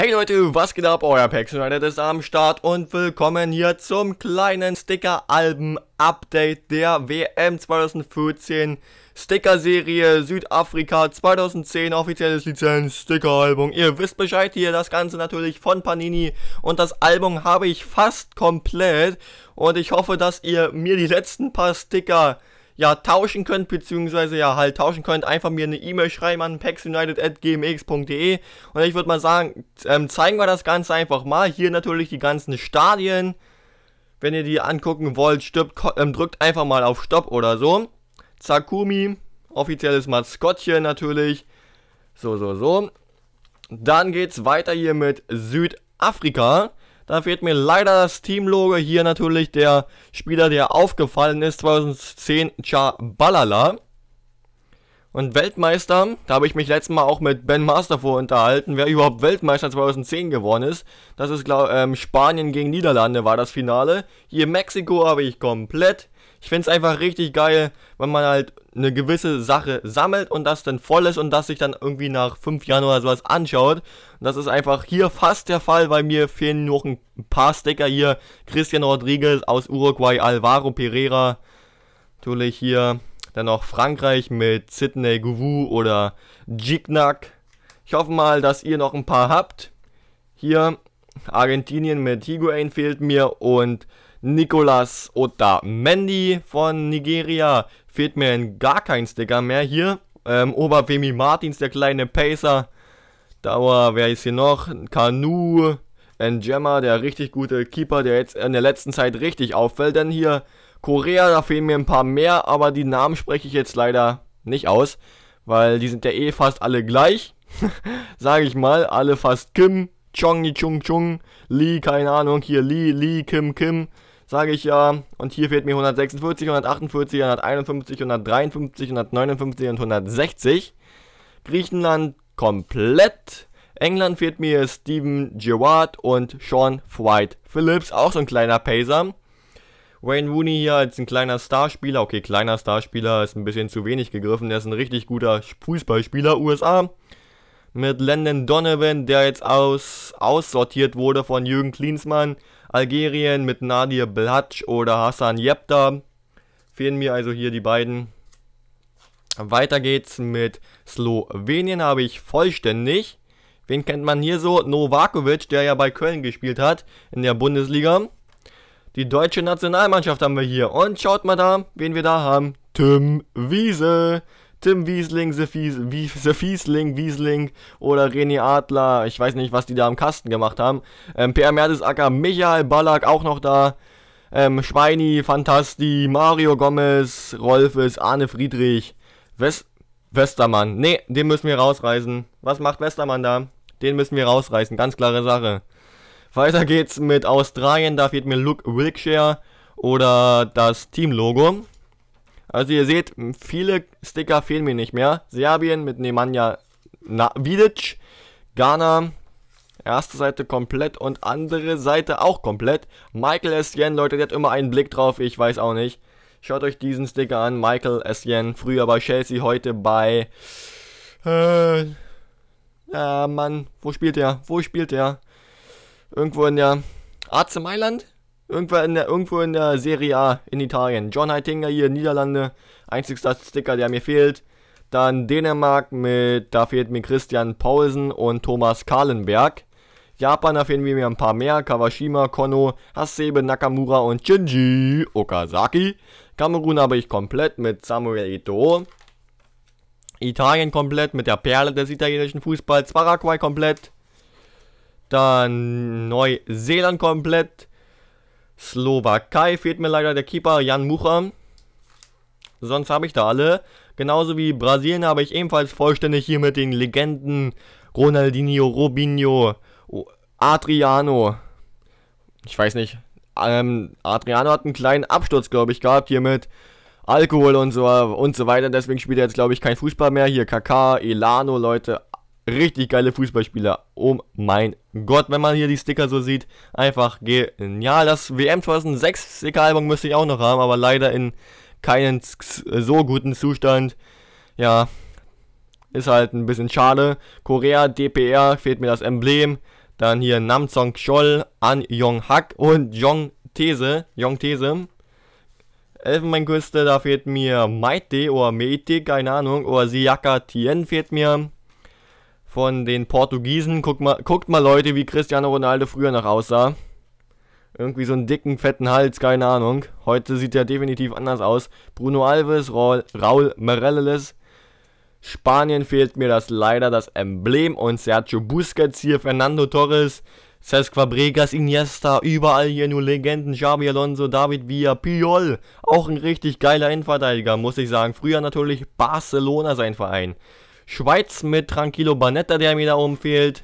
Hey Leute, was geht ab? Euer Paxonited ist am Start und willkommen hier zum kleinen Sticker-Alben-Update der WM 2014 Sticker-Serie Südafrika 2010 offizielles Lizenz Sticker-Album. Ihr wisst Bescheid hier, das Ganze natürlich von Panini und das Album habe ich fast komplett und ich hoffe, dass ihr mir die letzten paar Sticker ja tauschen könnt, beziehungsweise ja halt tauschen könnt, einfach mir eine E-Mail schreiben an paxunited.gmx.de und ich würde mal sagen, ähm, zeigen wir das Ganze einfach mal. Hier natürlich die ganzen Stadien. Wenn ihr die angucken wollt, stirbt, ähm, drückt einfach mal auf Stopp oder so. Zakumi, offizielles Maskottchen natürlich. So, so, so. Dann geht's weiter hier mit Südafrika. Da fehlt mir leider das Teamlogo. Hier natürlich der Spieler, der aufgefallen ist, 2010, Cha Balala. Und Weltmeister, da habe ich mich letztes Mal auch mit Ben Masterfo unterhalten, wer überhaupt Weltmeister 2010 geworden ist. Das ist, glaube ähm, Spanien gegen Niederlande war das Finale. Hier Mexiko habe ich komplett ich finde es einfach richtig geil, wenn man halt eine gewisse Sache sammelt und das dann voll ist und das sich dann irgendwie nach fünf Jahren oder sowas anschaut. Und das ist einfach hier fast der Fall, weil mir fehlen noch ein paar Sticker hier. Christian Rodriguez aus Uruguay, Alvaro Pereira. Natürlich hier dann noch Frankreich mit Sidney Gouvou oder Jignac. Ich hoffe mal, dass ihr noch ein paar habt. Hier Argentinien mit Higuain fehlt mir und Nicolas Mandy von Nigeria. Fehlt mir in gar kein Sticker mehr hier. Ähm, Oberfemi Martins, der kleine Pacer. Dauer, wer ist hier noch? Kanu. Njema, der richtig gute Keeper, der jetzt in der letzten Zeit richtig auffällt. Denn hier Korea, da fehlen mir ein paar mehr, aber die Namen spreche ich jetzt leider nicht aus, weil die sind ja eh fast alle gleich. Sage ich mal, alle fast Kim, Chong, Chung, Chung, Lee, keine Ahnung, hier Lee, Lee, Kim, Kim sage ich ja. Und hier fehlt mir 146, 148, 151, 153, 159 und 160. Griechenland komplett. England fehlt mir Steven Gerrard und Sean White Phillips, auch so ein kleiner Pacer. Wayne Rooney hier als ein kleiner Starspieler. Okay, kleiner Starspieler ist ein bisschen zu wenig gegriffen. Der ist ein richtig guter Fußballspieler, USA. Mit Landon Donovan, der jetzt aus, aussortiert wurde von Jürgen Klinsmann. Algerien mit Nadir Blatsch oder Hassan Jepta. Fehlen mir also hier die beiden. Weiter geht's mit Slowenien, habe ich vollständig. Wen kennt man hier so? Novakovic, der ja bei Köln gespielt hat in der Bundesliga. Die deutsche Nationalmannschaft haben wir hier. Und schaut mal da, wen wir da haben. Tim Wiese. Tim Wiesling, The, Fiesling, Wiesling oder René Adler. Ich weiß nicht, was die da am Kasten gemacht haben. Ähm, PR Mertesacker, Michael Ballack auch noch da. Ähm, Schweini, Fantasti, Mario Gomez, Rolfes, Arne Friedrich, Wes Westermann. Ne, den müssen wir rausreißen. Was macht Westermann da? Den müssen wir rausreißen, ganz klare Sache. Weiter geht's mit Australien, da fehlt mir Luke Wilkshire oder das Teamlogo. Also ihr seht, viele Sticker fehlen mir nicht mehr. Serbien mit Nemanja Vidic, Ghana, erste Seite komplett und andere Seite auch komplett. Michael Essien, Leute, der hat immer einen Blick drauf, ich weiß auch nicht. Schaut euch diesen Sticker an, Michael Essien, früher bei Chelsea, heute bei... Äh, äh, Mann, wo spielt er? Wo spielt er? Irgendwo in der AC Mailand? Irgendwo in, der, irgendwo in der Serie A in Italien. John Heitinger hier, Niederlande. Einzigster Sticker, der mir fehlt. Dann Dänemark mit, da fehlt mir Christian Paulsen und Thomas Kahlenberg. Japan, da fehlen mir ein paar mehr. Kawashima, Kono, Hasebe, Nakamura und Shinji Okazaki. Kamerun habe ich komplett mit Samuel Eto'o. Italien komplett mit der Perle des italienischen Fußballs. Paraguay komplett. Dann Neuseeland komplett. Slowakei fehlt mir leider der Keeper Jan Mucha. Sonst habe ich da alle. Genauso wie Brasilien habe ich ebenfalls vollständig hier mit den Legenden Ronaldinho, Robinho, Adriano. Ich weiß nicht. Ähm, Adriano hat einen kleinen Absturz, glaube ich, gehabt hier mit Alkohol und so und so weiter. Deswegen spielt er jetzt, glaube ich, kein Fußball mehr. Hier KK, Elano, Leute richtig geile Fußballspieler. Oh mein Gott, wenn man hier die Sticker so sieht, einfach genial. Das WM 2006 Sticker-Album müsste ich auch noch haben, aber leider in keinen so guten Zustand. Ja, ist halt ein bisschen schade. Korea, DPR, fehlt mir das Emblem. Dann hier Namsong Chol, An Jong Hak und Jong These. Jong These. Elfenbeinküste, da fehlt mir Maite oder Meite, keine Ahnung. Oder Siaka Tien fehlt mir von den Portugiesen. Guckt mal, guckt mal Leute, wie Cristiano Ronaldo früher noch aussah. Irgendwie so einen dicken, fetten Hals, keine Ahnung. Heute sieht er definitiv anders aus. Bruno Alves, Raul, Raul Mareles. Spanien fehlt mir das leider das Emblem und Sergio Busquets hier, Fernando Torres, Cesc Fabregas, Iniesta, überall hier nur Legenden, Xavi Alonso, David Villa, Piol, auch ein richtig geiler Innenverteidiger, muss ich sagen. Früher natürlich Barcelona sein Verein. Schweiz mit Tranquilo Banetta, der mir da oben fehlt.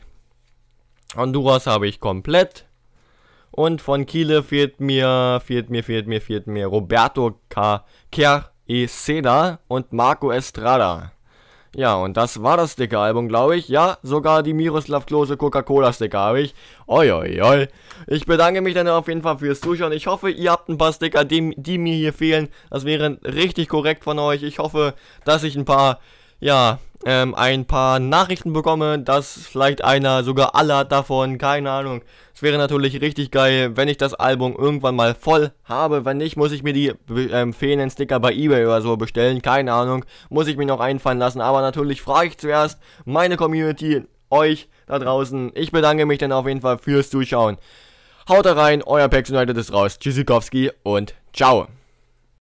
Honduras habe ich komplett. Und von Chile fehlt mir, fehlt mir, fehlt mir, fehlt mir Roberto Cerceda und Marco Estrada. Ja, und das war das Sticker-Album, glaube ich. Ja, sogar die Miroslav Klose Coca-Cola-Sticker habe ich. Oi, oi, oi. Ich bedanke mich dann auf jeden Fall fürs Zuschauen. Ich hoffe, ihr habt ein paar Sticker, die, die mir hier fehlen. Das wäre richtig korrekt von euch. Ich hoffe, dass ich ein paar ja, ähm, ein paar Nachrichten bekomme, dass vielleicht einer sogar alle hat davon, keine Ahnung. Es wäre natürlich richtig geil, wenn ich das Album irgendwann mal voll habe. Wenn nicht, muss ich mir die ähm, fehlenden Sticker bei eBay oder so bestellen, keine Ahnung. Muss ich mir noch einfallen lassen, aber natürlich frage ich zuerst meine Community, euch da draußen. Ich bedanke mich dann auf jeden Fall fürs Zuschauen. Haut rein, euer Pax United ist raus. Tschüssikowski und ciao.